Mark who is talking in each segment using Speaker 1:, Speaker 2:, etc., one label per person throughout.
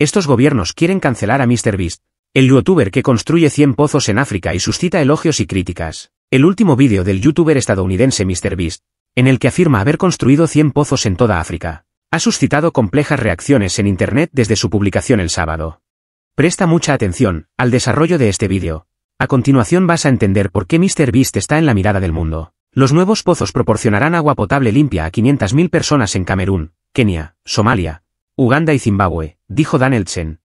Speaker 1: Estos gobiernos quieren cancelar a MrBeast, el youtuber que construye 100 pozos en África y suscita elogios y críticas. El último vídeo del youtuber estadounidense MrBeast, en el que afirma haber construido 100 pozos en toda África, ha suscitado complejas reacciones en Internet desde su publicación el sábado. Presta mucha atención al desarrollo de este vídeo. A continuación vas a entender por qué Beast está en la mirada del mundo. Los nuevos pozos proporcionarán agua potable limpia a 500.000 personas en Camerún, Kenia, Somalia, Uganda y Zimbabue, dijo Dan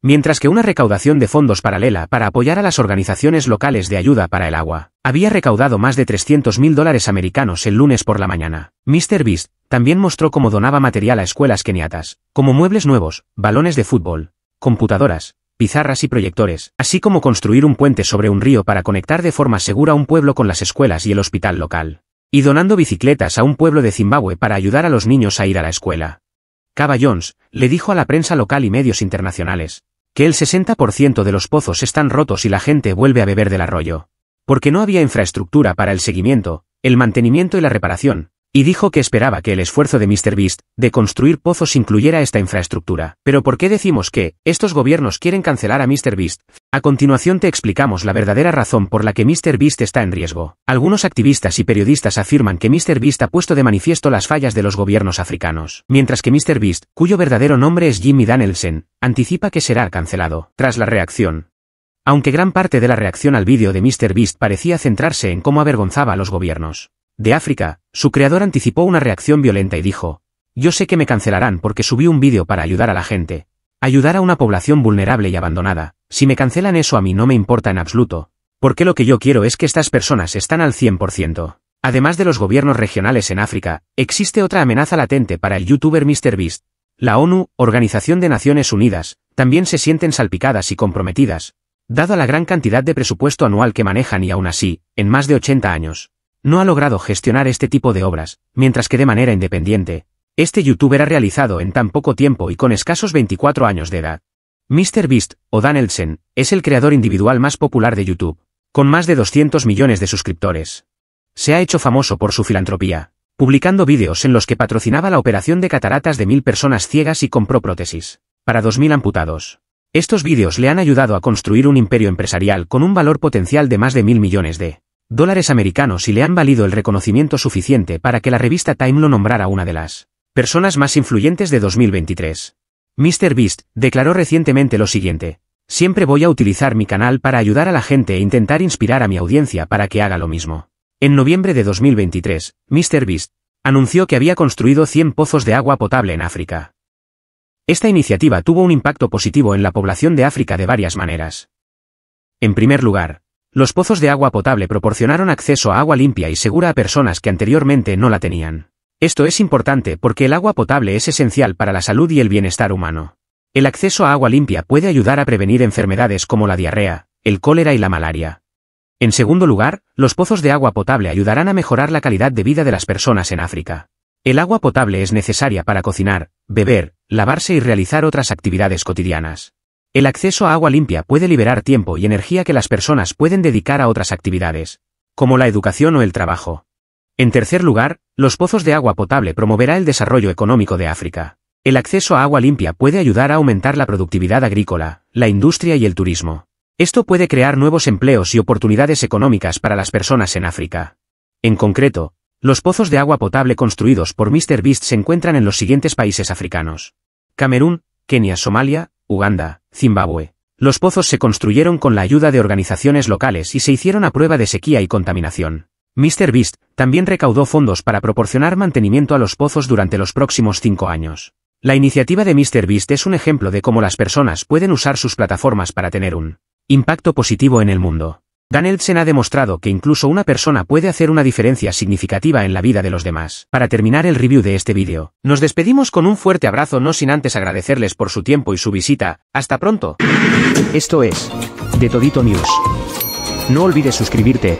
Speaker 1: mientras que una recaudación de fondos paralela para apoyar a las organizaciones locales de ayuda para el agua había recaudado más de 300 mil dólares americanos el lunes por la mañana. Mr. Beast también mostró cómo donaba material a escuelas keniatas, como muebles nuevos, balones de fútbol, computadoras, pizarras y proyectores, así como construir un puente sobre un río para conectar de forma segura un pueblo con las escuelas y el hospital local, y donando bicicletas a un pueblo de Zimbabue para ayudar a los niños a ir a la escuela. Cava Jones, le dijo a la prensa local y medios internacionales, que el 60% de los pozos están rotos y la gente vuelve a beber del arroyo. Porque no había infraestructura para el seguimiento, el mantenimiento y la reparación, y dijo que esperaba que el esfuerzo de Mr. Beast, de construir pozos incluyera esta infraestructura. Pero ¿por qué decimos que estos gobiernos quieren cancelar a Mr. Beast? A continuación te explicamos la verdadera razón por la que Mr. Beast está en riesgo. Algunos activistas y periodistas afirman que Mr. Beast ha puesto de manifiesto las fallas de los gobiernos africanos, mientras que Mr. Beast, cuyo verdadero nombre es Jimmy Danielson, anticipa que será cancelado. Tras la reacción, aunque gran parte de la reacción al vídeo de Mr. Beast parecía centrarse en cómo avergonzaba a los gobiernos de África, su creador anticipó una reacción violenta y dijo, yo sé que me cancelarán porque subí un vídeo para ayudar a la gente, ayudar a una población vulnerable y abandonada, si me cancelan eso a mí no me importa en absoluto, porque lo que yo quiero es que estas personas están al 100%. Además de los gobiernos regionales en África, existe otra amenaza latente para el youtuber MrBeast. La ONU, Organización de Naciones Unidas, también se sienten salpicadas y comprometidas, dado la gran cantidad de presupuesto anual que manejan y aún así, en más de 80 años, no ha logrado gestionar este tipo de obras, mientras que de manera independiente, este youtuber ha realizado en tan poco tiempo y con escasos 24 años de edad. MrBeast, o Dan es el creador individual más popular de YouTube, con más de 200 millones de suscriptores. Se ha hecho famoso por su filantropía, publicando vídeos en los que patrocinaba la operación de cataratas de mil personas ciegas y compró prótesis, para 2.000 amputados. Estos vídeos le han ayudado a construir un imperio empresarial con un valor potencial de más de mil millones de dólares americanos y le han valido el reconocimiento suficiente para que la revista Time lo nombrara una de las personas más influyentes de 2023. Mr. Beast declaró recientemente lo siguiente. Siempre voy a utilizar mi canal para ayudar a la gente e intentar inspirar a mi audiencia para que haga lo mismo. En noviembre de 2023, Mr. Beast anunció que había construido 100 pozos de agua potable en África. Esta iniciativa tuvo un impacto positivo en la población de África de varias maneras. En primer lugar, los pozos de agua potable proporcionaron acceso a agua limpia y segura a personas que anteriormente no la tenían. Esto es importante porque el agua potable es esencial para la salud y el bienestar humano. El acceso a agua limpia puede ayudar a prevenir enfermedades como la diarrea, el cólera y la malaria. En segundo lugar, los pozos de agua potable ayudarán a mejorar la calidad de vida de las personas en África. El agua potable es necesaria para cocinar, beber, lavarse y realizar otras actividades cotidianas. El acceso a agua limpia puede liberar tiempo y energía que las personas pueden dedicar a otras actividades, como la educación o el trabajo. En tercer lugar, los pozos de agua potable promoverá el desarrollo económico de África. El acceso a agua limpia puede ayudar a aumentar la productividad agrícola, la industria y el turismo. Esto puede crear nuevos empleos y oportunidades económicas para las personas en África. En concreto, los pozos de agua potable construidos por Mr. Beast se encuentran en los siguientes países africanos. Camerún, Kenia, Somalia, Uganda, Zimbabue. Los pozos se construyeron con la ayuda de organizaciones locales y se hicieron a prueba de sequía y contaminación. Mr. Beast también recaudó fondos para proporcionar mantenimiento a los pozos durante los próximos cinco años. La iniciativa de Mr. Beast es un ejemplo de cómo las personas pueden usar sus plataformas para tener un impacto positivo en el mundo. Dan ha demostrado que incluso una persona puede hacer una diferencia significativa en la vida de los demás. Para terminar el review de este vídeo, nos despedimos con un fuerte abrazo no sin antes agradecerles por su tiempo y su visita. ¡Hasta pronto! Esto es, De Todito News. No olvides suscribirte,